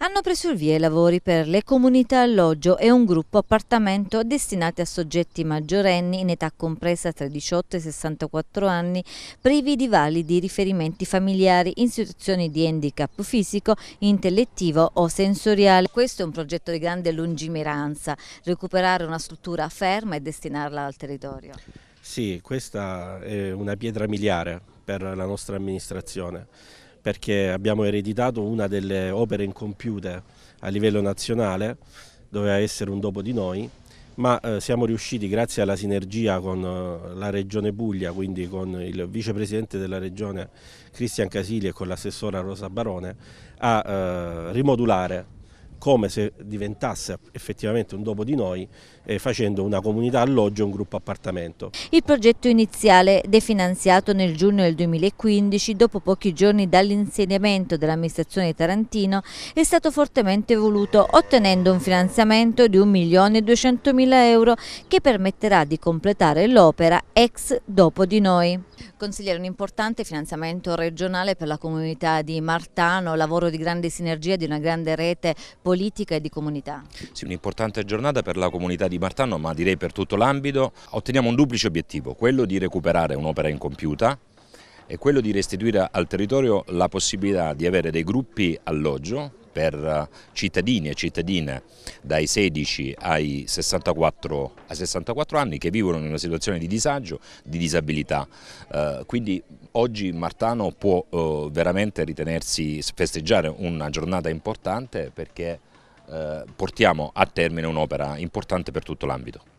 hanno preso il via i lavori per le comunità alloggio e un gruppo appartamento destinati a soggetti maggiorenni in età compresa tra i 18 e i 64 anni, privi di validi riferimenti familiari in situazioni di handicap fisico, intellettivo o sensoriale. Questo è un progetto di grande lungimiranza, recuperare una struttura ferma e destinarla al territorio. Sì, questa è una pietra miliare per la nostra amministrazione perché abbiamo ereditato una delle opere incompiute a livello nazionale, doveva essere un dopo di noi, ma eh, siamo riusciti grazie alla sinergia con eh, la Regione Puglia, quindi con il vicepresidente della Regione Cristian Casili e con l'assessora Rosa Barone, a eh, rimodulare come se diventasse effettivamente un dopo di noi eh, facendo una comunità alloggio e un gruppo appartamento. Il progetto iniziale, definanziato nel giugno del 2015, dopo pochi giorni dall'insediamento dell'amministrazione di Tarantino, è stato fortemente voluto ottenendo un finanziamento di 1.200.000 euro che permetterà di completare l'opera ex dopo di noi. Consigliere, un importante finanziamento regionale per la comunità di Martano, lavoro di grande sinergia, di una grande rete politica e di comunità. Sì, un'importante giornata per la comunità di Martano, ma direi per tutto l'ambito. Otteniamo un duplice obiettivo, quello di recuperare un'opera incompiuta, e quello di restituire al territorio la possibilità di avere dei gruppi alloggio per eh, cittadini e cittadine dai 16 ai 64, ai 64 anni che vivono in una situazione di disagio, di disabilità. Eh, quindi oggi Martano può eh, veramente ritenersi, festeggiare una giornata importante perché eh, portiamo a termine un'opera importante per tutto l'ambito.